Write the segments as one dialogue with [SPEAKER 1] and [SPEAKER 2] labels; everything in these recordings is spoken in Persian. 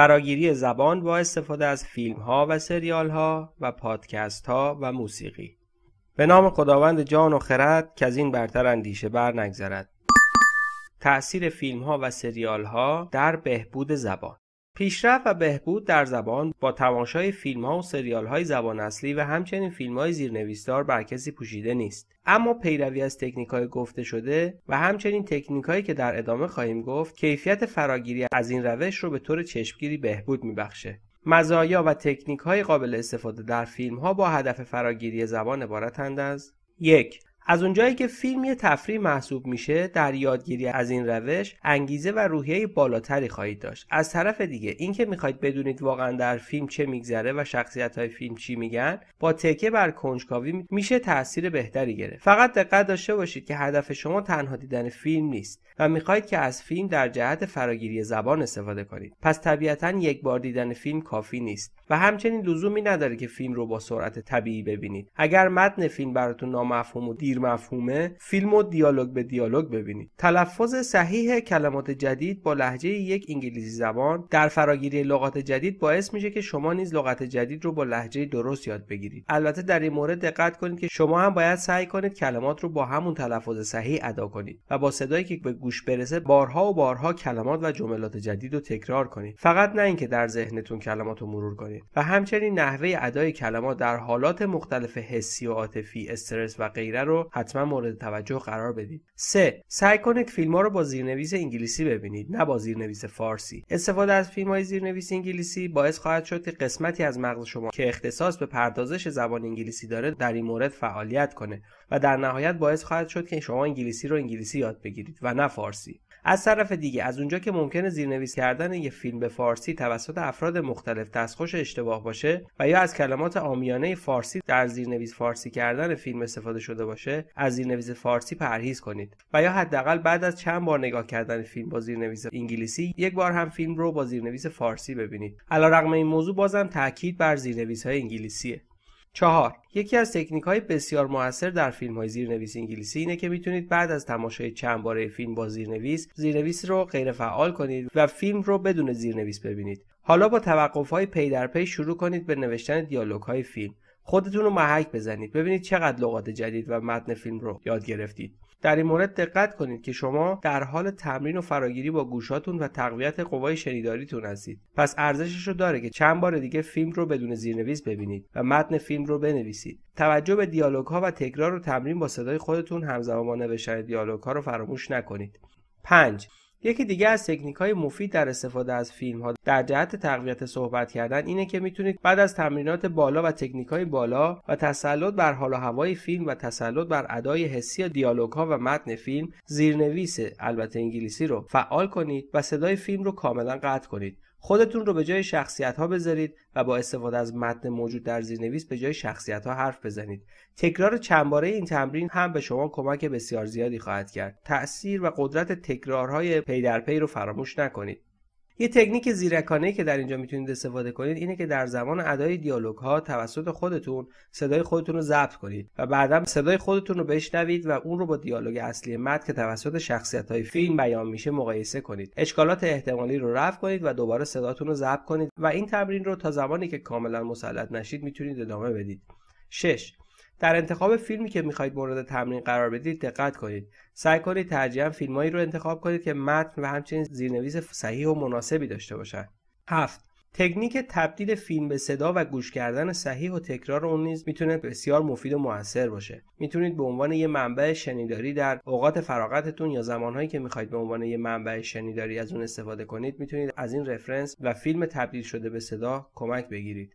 [SPEAKER 1] فراگیری زبان با استفاده از فیلم ها و سریال ها و پادکست ها و موسیقی به نام خداوند جان و خرد که از این برتر اندیشه بر نگذرد تأثیر فیلم ها و سریال ها در بهبود زبان پیشرفت و بهبود در زبان با تماشای ها و های زبان اصلی و همچنین فیلمهای زیرنویسدار بر کسی پوشیده نیست اما پیروی از های گفته شده و همچنین هایی که در ادامه خواهیم گفت کیفیت فراگیری از این روش رو به طور چشمگیری بهبود میبخشه مزایا و تکنیک های قابل استفاده در فیلم ها با هدف فراگیری زبان عبارتند از یک از اونجایی که فیلم یه تفریح محسوب میشه در یادگیری از این روش انگیزه و روحیه بالاتری خواهید داشت از طرف دیگه اینکه میخواید بدونید واقعا در فیلم چه میگذره و شخصیت های فیلم چی میگن با تکه بر کنجکاوی میشه تاثیر بهتری گرفت فقط دقت داشته باشید که هدف شما تنها دیدن فیلم نیست و میخواهید که از فیلم در جهت فراگیری زبان استفاده کنید پس طبیعتا یک بار دیدن فیلم کافی نیست و همچنین لزومی نداره که فیلم رو با سرعت طبیعی ببینید اگر متن فیلم براتون نامفهوم و دیر مفهومه فیلم و دیالوگ به دیالوگ ببینید تلفظ صحیح کلمات جدید با لحجه یک انگلیسی زبان در فراگیری لغات جدید باعث میشه که شما نیز لغت جدید رو با لحجه درست یاد بگیرید البته در این مورد دقت کنید که شما هم باید سعی کنید کلمات رو با همون تلفظ صحیح ادا کنید و با صدایی که به گوش برسه بارها و بارها کلمات و جملات جدید رو تکرار کنید فقط نه اینکه در ذهنتون کلمات رو مرور کنید و همچنین نحوه ادای کلمات در حالات مختلف حسی و عاطفی استرس و غیره رو حتما مورد توجه قرار بدید سه سعی کنید فیلم رو با زیرنویس انگلیسی ببینید نه با زیرنویس فارسی استفاده از فیلم های زیرنویس انگلیسی باعث خواهد شد که قسمتی از مغز شما که اختصاص به پردازش زبان انگلیسی داره در این مورد فعالیت کنه و در نهایت باعث خواهد شد که شما انگلیسی رو انگلیسی یاد بگیرید و نه فارسی از طرف دیگه از اونجا که ممکنه زیرنویس کردن یه فیلم به فارسی توسط افراد مختلف دستخوش اشتباه باشه و یا از کلمات آمیانه فارسی در زیرنویس فارسی کردن فیلم استفاده شده باشه از زیرنویس فارسی پرهیز کنید و یا حداقل بعد از چند بار نگاه کردن فیلم با زیرنویس انگلیسی یک بار هم فیلم رو با زیرنویس فارسی ببینید علیرغم این موضوع بازم تاکید بر زیرنویس های انگلیسیه چهار یکی از تکنیک های بسیار موثر در فیلم های زیرنویس انگلیسی اینه که میتونید بعد از تماشای چند باره فیلم با زیرنویس زیرنویس رو غیر فعال کنید و فیلم رو بدون زیرنویس ببینید حالا با توقف های پی در پی شروع کنید به نوشتن دیالوگ های فیلم خودتون رو محک بزنید ببینید چقدر لغات جدید و متن فیلم رو یاد گرفتید در این مورد دقت کنید که شما در حال تمرین و فراگیری با گوشاتون و تقویت قوای شنیداریتون هستید پس ارزشش رو داره که چند بار دیگه فیلم رو بدون زیرنویس ببینید و متن فیلم رو بنویسید توجه به دیالوگ ها و تکرار و تمرین با صدای خودتون همزمان نوشتن دیالوگ ها رو فراموش نکنید 5 یکی دیگه از تکنیک های مفید در استفاده از فیلم ها در جهت تقویت صحبت کردن اینه که میتونید بعد از تمرینات بالا و تکنیک های بالا و تسلط بر حال و هوای فیلم و تسلط بر ادای حسی و دیالوگ ها و متن فیلم زیرنویس البته انگلیسی رو فعال کنید و صدای فیلم رو کاملا قطع کنید خودتون رو به جای شخصیت ها بذارید و با استفاده از متن موجود در زیرنویس به جای شخصیت ها حرف بزنید. تکرار چندباره این تمرین هم به شما کمک بسیار زیادی خواهد کرد. تأثیر و قدرت تکرارهای پی در پی رو فراموش نکنید. یه تکنیک زیرکانه که در اینجا میتونید استفاده کنید اینه که در زمان ادای دیالوگ ها توسط خودتون صدای خودتون رو ضبط کنید و بعدا صدای خودتون رو بشنوید و اون رو با دیالوگ اصلی متن که توسط شخصیت های فیلم بیان میشه مقایسه کنید اشکالات احتمالی رو رفع کنید و دوباره صداتون رو ضبط کنید و این تمرین رو تا زمانی که کاملا مسلط نشید میتونید ادامه بدید 6 در انتخاب فیلمی که میخواهید مورد تمرین قرار بدید دقت کنید سعی کنید ترجیحا فیلمهایی رو انتخاب کنید که متن و همچنین زیرنویس صحیح و مناسبی داشته باشند هفت تکنیک تبدیل فیلم به صدا و گوش کردن صحیح و تکرار اون نیز میتونه بسیار مفید و موثر باشه میتونید به عنوان یه منبع شنیداری در اوقات فراغتتون یا زمانهایی که میخواید به عنوان یه منبع شنیداری از اون استفاده کنید میتونید از این رفرنس و فیلم تبدیل شده به صدا کمک بگیرید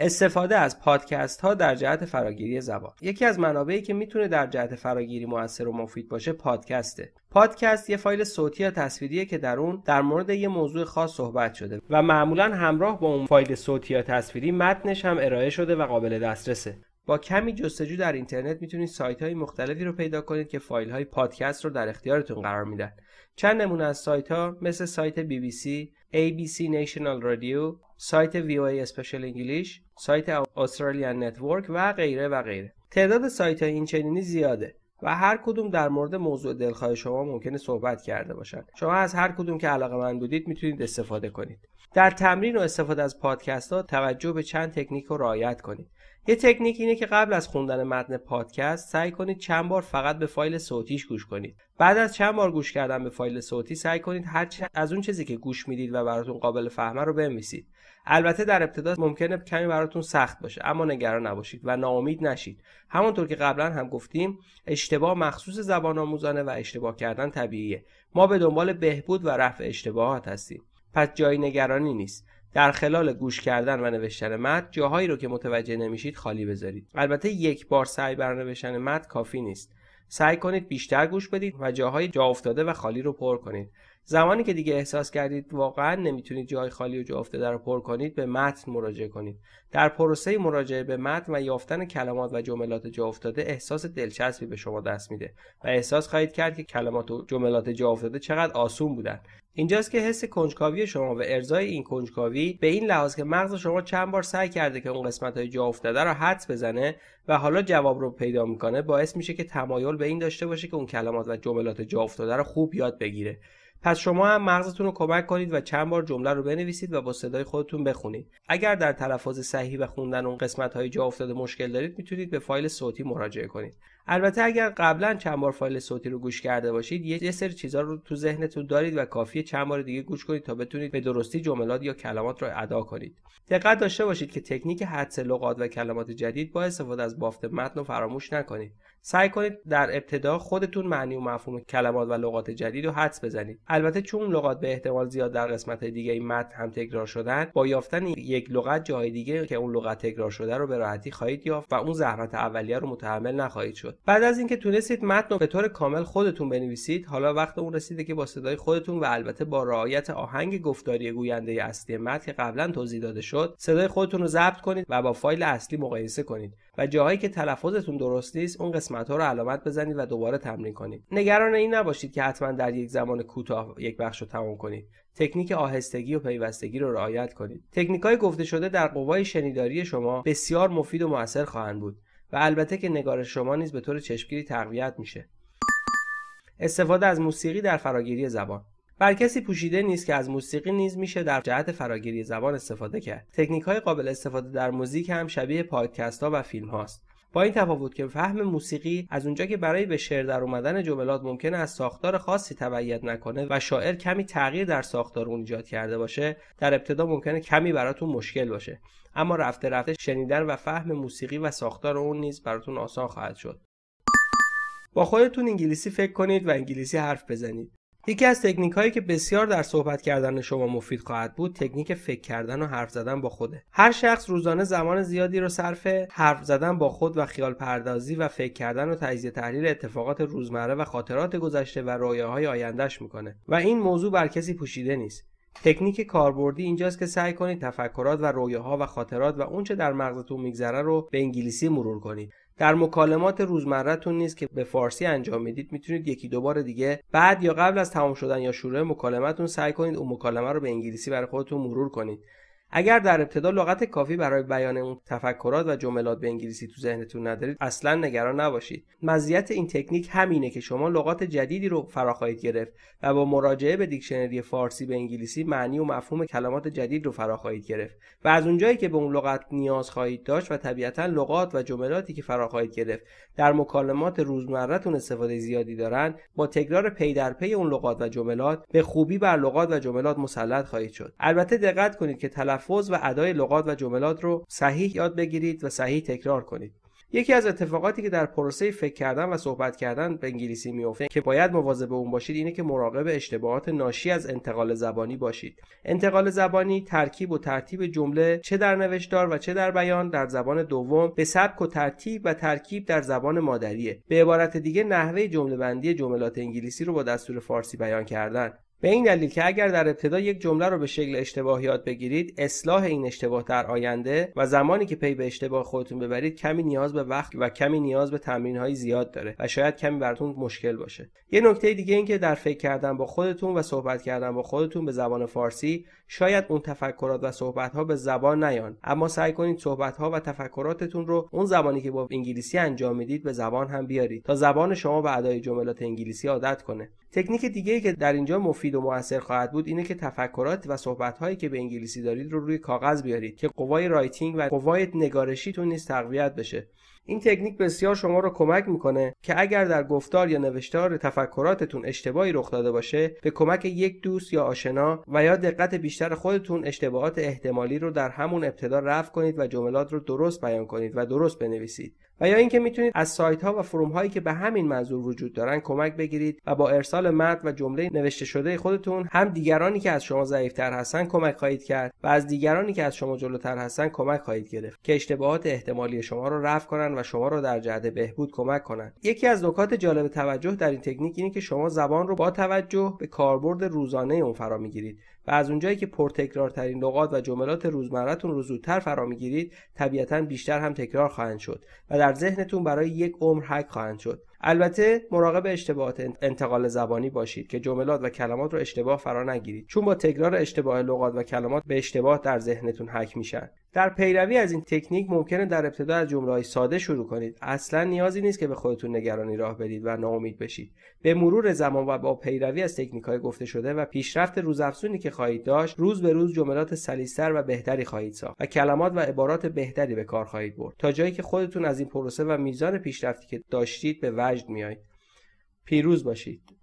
[SPEAKER 1] استفاده از پادکست ها در جهت فراگیری زبان یکی از منابعی که میتونه در جهت فراگیری موثر و مفید باشه پادکسته پادکست یه فایل صوتی یا تصویریه که در اون در مورد یه موضوع خاص صحبت شده و معمولا همراه با اون فایل صوتی یا تصویری متنش هم ارائه شده و قابل دسترسه با کمی جستجو در اینترنت میتونید سایت های مختلفی رو پیدا کنید که فایل های پادکست رو در اختیارتون قرار میدن چند نمونه از سایت ها مثل سایت BBC, ABC National Radio, سایت VOA Special انگلیش سایت Australian Network و غیره و غیره تعداد سایت های این زیاده و هر کدوم در مورد موضوع دلخواه شما ممکنه صحبت کرده باشن شما از هر کدوم که علاقه من بودید میتونید استفاده کنید در تمرین و استفاده از پادکست ها توجه به چند تکنیک رو رعایت کنید یه تکنیک اینه که قبل از خوندن متن پادکست سعی کنید چند بار فقط به فایل صوتیش گوش کنید بعد از چند بار گوش کردن به فایل صوتی سعی کنید هر از اون چیزی که گوش میدید و براتون قابل فهمه رو بنویسید البته در ابتدا ممکنه کمی براتون سخت باشه اما نگران نباشید و ناامید نشید همونطور که قبلا هم گفتیم اشتباه مخصوص زبان آموزانه و اشتباه کردن طبیعیه ما به دنبال بهبود و رفع اشتباهات هستیم پس جای نگرانی نیست در خلال گوش کردن و نوشتن مد جاهایی رو که متوجه نمیشید خالی بذارید البته یک بار سعی بر نوشتن مد کافی نیست سعی کنید بیشتر گوش بدید و جاهای جا افتاده و خالی رو پر کنید زمانی که دیگه احساس کردید واقعا نمیتونید جای خالی و جا افتاده رو پر کنید به متن مراجعه کنید در پروسه مراجعه به متن و یافتن کلمات و جملات جا افتاده احساس دلچسبی به شما دست میده و احساس خواهید کرد که کلمات و جملات جا افتاده چقدر آسون بودن اینجاست که حس کنجکاوی شما و ارزای این کنجکاوی به این لحاظ که مغز شما چند بار سعی کرده که اون قسمت های جا افتاده رو حدس بزنه و حالا جواب رو پیدا میکنه باعث میشه که تمایل به این داشته باشه که اون کلمات و جملات جا افتاده رو خوب یاد بگیره پس شما هم مغزتون رو کمک کنید و چند بار جمله رو بنویسید و با صدای خودتون بخونید اگر در تلفظ صحیح و خوندن اون قسمت های جا افتاده مشکل دارید میتونید به فایل صوتی مراجعه کنید البته اگر قبلا چند بار فایل صوتی رو گوش کرده باشید یه سری چیزا رو تو ذهنتون دارید و کافیه چند بار دیگه گوش کنید تا بتونید به درستی جملات یا کلمات رو ادا کنید دقت داشته باشید که تکنیک حدس لغات و کلمات جدید با استفاده از بافت متن رو فراموش نکنید سعی کنید در ابتدا خودتون معنی و مفهوم کلمات و لغات جدید رو حدس بزنید البته چون لغات به احتمال زیاد در قسمت دیگه متن هم تکرار شدن با یافتن یک لغت جای دیگه که اون لغت تکرار شده رو به راحتی خواهید یافت و اون زحمت اولیه رو متحمل نخواهید شد بعد از اینکه تونستید متن رو به طور کامل خودتون بنویسید حالا وقت اون رسیده که با صدای خودتون و البته با رعایت آهنگ گفتاری گوینده اصلی متن که قبلا توضیح داده شد صدای خودتون رو ضبط کنید و با فایل اصلی مقایسه کنید و جاهایی که تلفظتون درست نیست اون قسمت ها رو علامت بزنید و دوباره تمرین کنید نگران این نباشید که حتما در یک زمان کوتاه یک بخش رو تمام کنید تکنیک آهستگی و پیوستگی رو رعایت کنید تکنیک های گفته شده در قوای شنیداری شما بسیار مفید و موثر خواهند بود و البته که نگار شما نیز به طور چشمگیری تقویت میشه استفاده از موسیقی در فراگیری زبان بر کسی پوشیده نیست که از موسیقی نیز میشه در جهت فراگیری زبان استفاده کرد تکنیک های قابل استفاده در موزیک هم شبیه پادکست ها و فیلم هاست با این تفاوت که فهم موسیقی از اونجا که برای به شعر در اومدن جملات ممکن از ساختار خاصی تبعیت نکنه و شاعر کمی تغییر در ساختار اون ایجاد کرده باشه در ابتدا ممکنه کمی براتون مشکل باشه اما رفته رفته شنیدن و فهم موسیقی و ساختار اون نیز براتون آسان خواهد شد با خودتون انگلیسی فکر کنید و انگلیسی حرف بزنید یکی از تکنیک هایی که بسیار در صحبت کردن شما مفید خواهد بود تکنیک فکر کردن و حرف زدن با خوده هر شخص روزانه زمان زیادی رو صرف حرف زدن با خود و خیال پردازی و فکر کردن و تجزیه تحلیل اتفاقات روزمره و خاطرات گذشته و رویاهای آیندهش میکنه و این موضوع بر کسی پوشیده نیست تکنیک کاربردی اینجاست که سعی کنید تفکرات و رویاها و خاطرات و اونچه در مغزتون میگذره رو به انگلیسی مرور کنید در مکالمات روزمرهتون نیست که به فارسی انجام میدید میتونید یکی دو بار دیگه بعد یا قبل از تمام شدن یا شروع مکالمتون سعی کنید اون مکالمه رو به انگلیسی برای خودتون مرور کنید اگر در ابتدا لغت کافی برای بیان اون تفکرات و جملات به انگلیسی تو ذهنتون ندارید اصلا نگران نباشید مزیت این تکنیک همینه که شما لغات جدیدی رو فرا خواهید گرفت و با مراجعه به دیکشنری فارسی به انگلیسی معنی و مفهوم کلمات جدید رو فرا خواهید گرفت و از اونجایی که به اون لغت نیاز خواهید داشت و طبیعتا لغات و جملاتی که فرا خواهید گرفت در مکالمات روزمرهتون استفاده زیادی دارن با تکرار پی در پی اون لغات و جملات به خوبی بر لغات و جملات مسلط خواهید شد البته دقت کنید که تلفظ و ادای لغات و جملات رو صحیح یاد بگیرید و صحیح تکرار کنید یکی از اتفاقاتی که در پروسه فکر کردن و صحبت کردن به انگلیسی میفته که باید مواظب اون باشید اینه که مراقب اشتباهات ناشی از انتقال زبانی باشید انتقال زبانی ترکیب و ترتیب جمله چه در نوشتار و چه در بیان در زبان دوم به سبک و ترتیب و ترکیب در زبان مادریه به عبارت دیگه نحوه جمله بندی جملات انگلیسی رو با دستور فارسی بیان کردن به این دلیل که اگر در ابتدا یک جمله رو به شکل اشتباه یاد بگیرید اصلاح این اشتباه در آینده و زمانی که پی به اشتباه خودتون ببرید کمی نیاز به وقت و کمی نیاز به تمرین های زیاد داره و شاید کمی براتون مشکل باشه یه نکته دیگه این که در فکر کردن با خودتون و صحبت کردن با خودتون به زبان فارسی شاید اون تفکرات و صحبت ها به زبان نیان اما سعی کنید صحبت ها و تفکراتتون رو اون زمانی که با انگلیسی انجام میدید به زبان هم بیارید تا زبان شما به ادای جملات انگلیسی عادت کنه تکنیک دیگه ای که در اینجا مفید و موثر خواهد بود اینه که تفکرات و صحبت هایی که به انگلیسی دارید رو روی کاغذ بیارید که قوای رایتینگ و قوای نگارشیتون نیز تقویت بشه این تکنیک بسیار شما رو کمک میکنه که اگر در گفتار یا نوشتار تفکراتتون اشتباهی رخ داده باشه به کمک یک دوست یا آشنا و یا دقت بیشتر خودتون اشتباهات احتمالی رو در همون ابتدا رفع کنید و جملات رو درست بیان کنید و درست بنویسید و اینکه میتونید از سایت ها و فروم هایی که به همین منظور وجود دارن کمک بگیرید و با ارسال متن و جمله نوشته شده خودتون هم دیگرانی که از شما ضعیفتر هستن کمک خواهید کرد و از دیگرانی که از شما جلوتر هستن کمک خواهید گرفت که اشتباهات احتمالی شما رو رفع کنن و شما رو در جهت بهبود کمک کنند یکی از نکات جالب توجه در این تکنیک اینه که شما زبان رو با توجه به کاربرد روزانه اون فرا میگیرید و از اونجایی که پرتکرارترین لغات و جملات روزمرتون رو زودتر فرا میگیرید طبیعتا بیشتر هم تکرار خواهند شد و در در ذهنتون برای یک عمر حک خواهند شد البته مراقب اشتباهات انتقال زبانی باشید که جملات و کلمات رو اشتباه فرا نگیرید چون با تکرار اشتباه لغات و کلمات به اشتباه در ذهنتون حک میشن در پیروی از این تکنیک ممکنه در ابتدا از جمله ساده شروع کنید اصلا نیازی نیست که به خودتون نگرانی راه بدید و ناامید بشید به مرور زمان و با پیروی از تکنیک های گفته شده و پیشرفت روزافزونی که خواهید داشت روز به روز جملات سلیستر و بهتری خواهید ساخت و کلمات و عبارات بهتری به کار خواهید برد تا جایی که خودتون از این پروسه و میزان پیشرفتی که داشتید به وجد میای پیروز باشید